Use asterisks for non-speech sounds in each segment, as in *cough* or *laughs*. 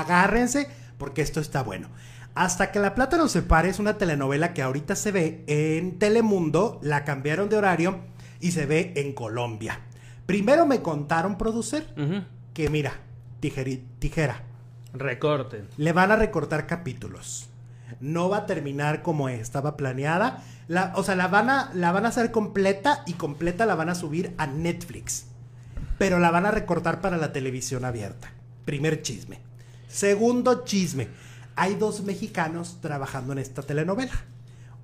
agárrense porque esto está bueno. Hasta que la plata se pare es una telenovela que ahorita se ve en Telemundo, la cambiaron de horario y se ve en Colombia. Primero me contaron producir que mira, tijera. Recorten. Le van a recortar capítulos. No va a terminar como estaba planeada. o sea, la van, a, la van a hacer completa y completa la van a subir a Netflix. Pero la van a recortar para la televisión abierta. Primer chisme. Segundo chisme. Hay dos mexicanos trabajando en esta telenovela.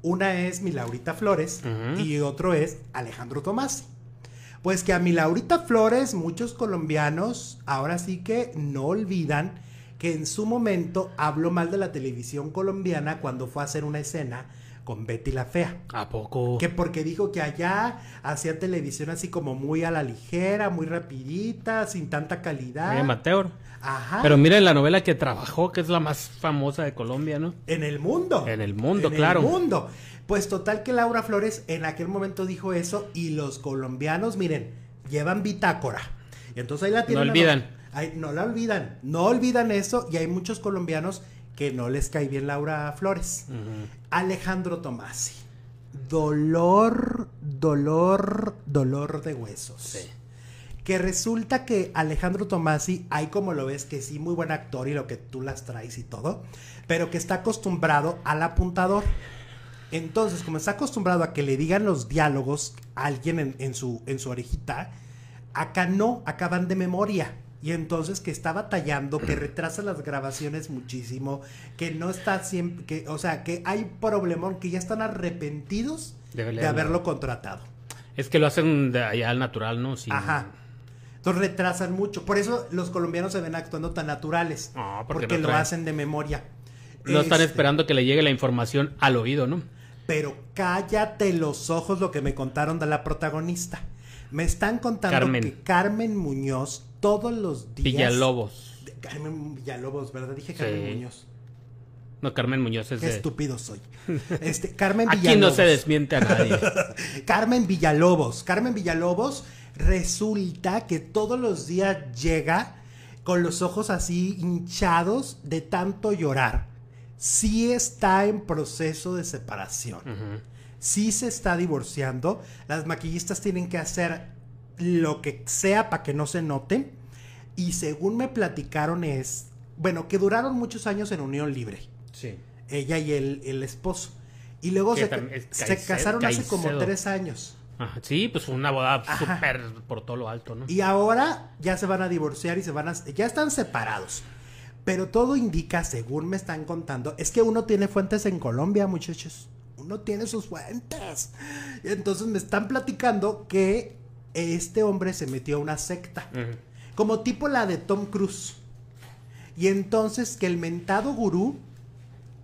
Una es mi Flores y otro es Alejandro Tomasi, Pues que a mi Flores muchos colombianos ahora sí que no olvidan que en su momento habló mal de la televisión colombiana cuando fue a hacer una escena con Betty la Fea. ¿A poco? Que porque dijo que allá hacía televisión así como muy a la ligera, muy rapidita, sin tanta calidad. Muy amateur. Ajá. Pero miren la novela que trabajó, que es la más famosa de Colombia, ¿no? En el mundo. En el mundo, claro. En el mundo. Pues total que Laura Flores en aquel momento dijo eso y los colombianos, miren, llevan bitácora. entonces ahí la tienen. No olvidan. no la olvidan, no olvidan eso y hay muchos colombianos que no les cae bien Laura Flores. Alejandro Tomasi. Dolor, dolor, dolor de huesos. Que resulta que Alejandro Tomasi, hay como lo ves, que sí, muy buen actor y lo que tú las traes y todo, pero que está acostumbrado al apuntador. Entonces, como está acostumbrado a que le digan los diálogos a alguien en, su, en su orejita, acá no, acá van de memoria y entonces que está batallando, que retrasa las grabaciones muchísimo, que no está siempre, que, o sea, que hay problemón, que ya están arrepentidos de haberlo contratado. Es que lo hacen de allá al natural, ¿no? Ajá. Entonces retrasan mucho. Por eso los colombianos se ven actuando tan naturales. Ah, porque, lo hacen de memoria. No están este esperando que le llegue la información al oído, ¿no? Pero cállate los ojos lo que me contaron de la protagonista. Me están contando que Carmen Muñoz todos los días. Villalobos. Carmen Villalobos, ¿verdad? Dije Carmen Muñoz. No, Carmen Muñoz es Qué estúpido soy. *laughs* Este, Carmen Villalobos. Aquí no se desmiente a nadie. *laughs* Carmen Villalobos. Carmen Villalobos resulta que todos los días llega con los ojos así hinchados de tanto llorar. Sí está en proceso de separación. Sí se está divorciando. Las maquillistas tienen que hacer lo que sea para que no se note Y según me platicaron es, bueno, que duraron muchos años en unión libre. Sí. Ella y el, esposo. Y luego se, casaron hace como tres años. Ajá, sí, pues una boda súper por todo lo alto, ¿no? Y ahora ya se van a divorciar y se van Ya están separados. Pero todo indica, según me están contando, es que uno tiene fuentes en Colombia, muchachos. Uno tiene sus fuentes. Y entonces me están platicando que este hombre se metió a una secta, como tipo la de Tom Cruise. Y entonces que el mentado gurú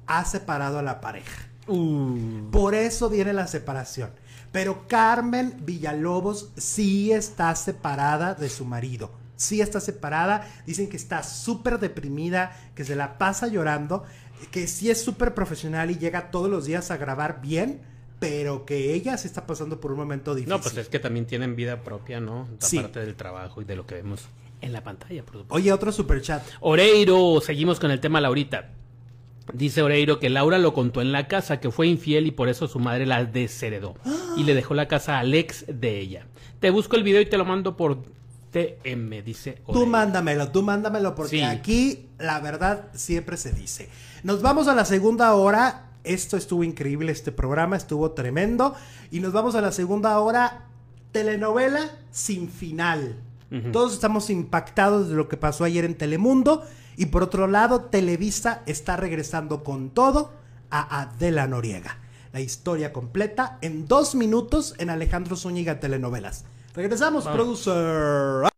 ha separado a la pareja. Uh. Por eso viene la separación. Pero Carmen Villalobos sí está separada de su marido. Sí está separada. Dicen que está súper deprimida, que se la pasa llorando, que sí es súper profesional y llega todos los días a grabar bien pero que ella se está pasando por un momento difícil. No, pues es que también tienen vida propia, ¿no? Aparte del trabajo y de lo que vemos en la pantalla, por supuesto. Oye, otro chat. Oreiro, seguimos con el tema Laurita. Dice Oreiro que Laura lo contó en la casa, que fue infiel y por eso su madre la desheredó. Y le dejó la casa al ex de ella. Te busco el video y te lo mando por TM, dice Oreiro. Tú mándamelo, tú mándamelo, porque aquí la verdad siempre se dice. Nos vamos a la segunda hora esto estuvo increíble, este programa estuvo tremendo. Y nos vamos a la segunda hora, telenovela sin final. Todos estamos impactados de lo que pasó ayer en Telemundo. Y por otro lado, Televisa está regresando con todo a Adela Noriega. La historia completa en dos minutos en Alejandro Zúñiga Telenovelas. Regresamos, producer.